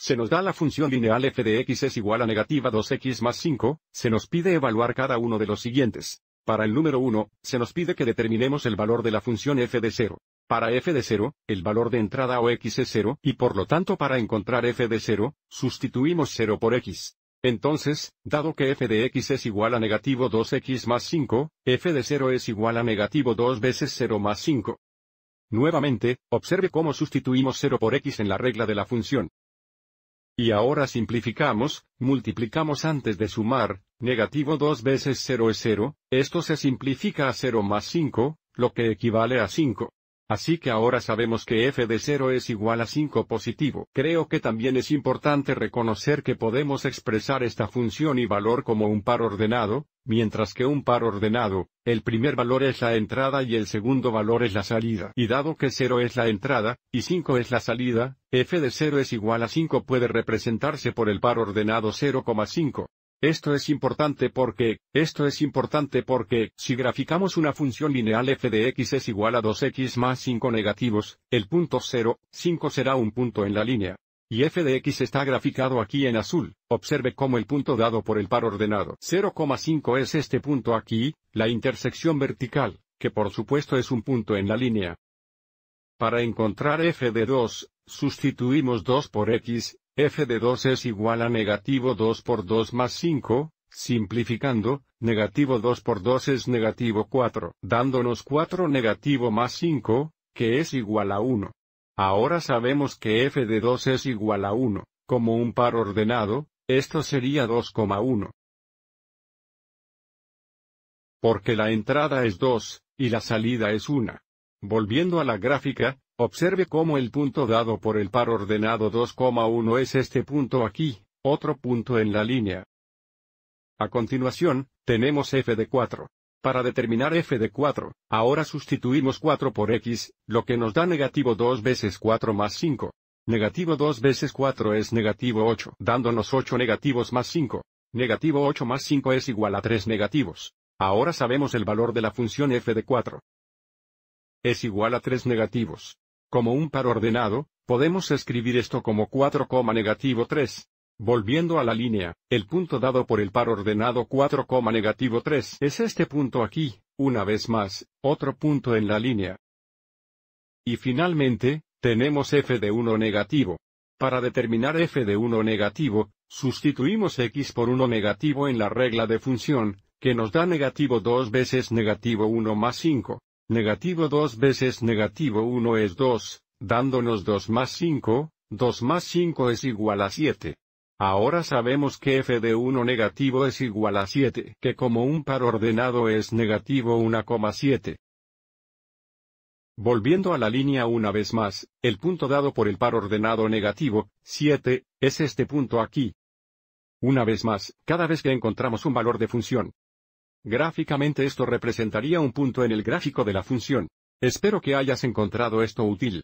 Se nos da la función lineal f de x es igual a negativa 2x más 5, se nos pide evaluar cada uno de los siguientes. Para el número 1, se nos pide que determinemos el valor de la función f de 0. Para f de 0, el valor de entrada o x es 0, y por lo tanto para encontrar f de 0, sustituimos 0 por x. Entonces, dado que f de x es igual a negativo 2x más 5, f de 0 es igual a negativo 2 veces 0 más 5. Nuevamente, observe cómo sustituimos 0 por x en la regla de la función. Y ahora simplificamos, multiplicamos antes de sumar, negativo 2 veces 0 es 0, esto se simplifica a 0 más 5, lo que equivale a 5. Así que ahora sabemos que f de 0 es igual a 5 positivo. Creo que también es importante reconocer que podemos expresar esta función y valor como un par ordenado, mientras que un par ordenado, el primer valor es la entrada y el segundo valor es la salida. Y dado que 0 es la entrada, y 5 es la salida, f de 0 es igual a 5 puede representarse por el par ordenado 0,5. Esto es importante porque, esto es importante porque, si graficamos una función lineal f de x es igual a 2x más 5 negativos, el punto 0, 5 será un punto en la línea. Y f de x está graficado aquí en azul, observe cómo el punto dado por el par ordenado 0,5 es este punto aquí, la intersección vertical, que por supuesto es un punto en la línea. Para encontrar f de 2, sustituimos 2 por x, f de 2 es igual a negativo 2 por 2 más 5, simplificando, negativo 2 por 2 es negativo 4, dándonos 4 negativo más 5, que es igual a 1. Ahora sabemos que f de 2 es igual a 1, como un par ordenado, esto sería 2,1. Porque la entrada es 2, y la salida es 1. Volviendo a la gráfica, observe cómo el punto dado por el par ordenado 2,1 es este punto aquí, otro punto en la línea. A continuación, tenemos f de 4. Para determinar f de 4, ahora sustituimos 4 por x, lo que nos da negativo 2 veces 4 más 5. Negativo 2 veces 4 es negativo 8, dándonos 8 negativos más 5. Negativo 8 más 5 es igual a 3 negativos. Ahora sabemos el valor de la función f de 4 es igual a 3 negativos. Como un par ordenado, podemos escribir esto como 4, negativo 3. Volviendo a la línea, el punto dado por el par ordenado 4, negativo 3 es este punto aquí, una vez más, otro punto en la línea. Y finalmente, tenemos f de 1 negativo. Para determinar f de 1 negativo, sustituimos x por 1 negativo en la regla de función, que nos da negativo 2 veces negativo 1 más 5. Negativo 2 veces negativo 1 es 2, dándonos 2 más 5, 2 más 5 es igual a 7. Ahora sabemos que f de 1 negativo es igual a 7, que como un par ordenado es negativo 1,7. Volviendo a la línea una vez más, el punto dado por el par ordenado negativo, 7, es este punto aquí. Una vez más, cada vez que encontramos un valor de función, Gráficamente esto representaría un punto en el gráfico de la función. Espero que hayas encontrado esto útil.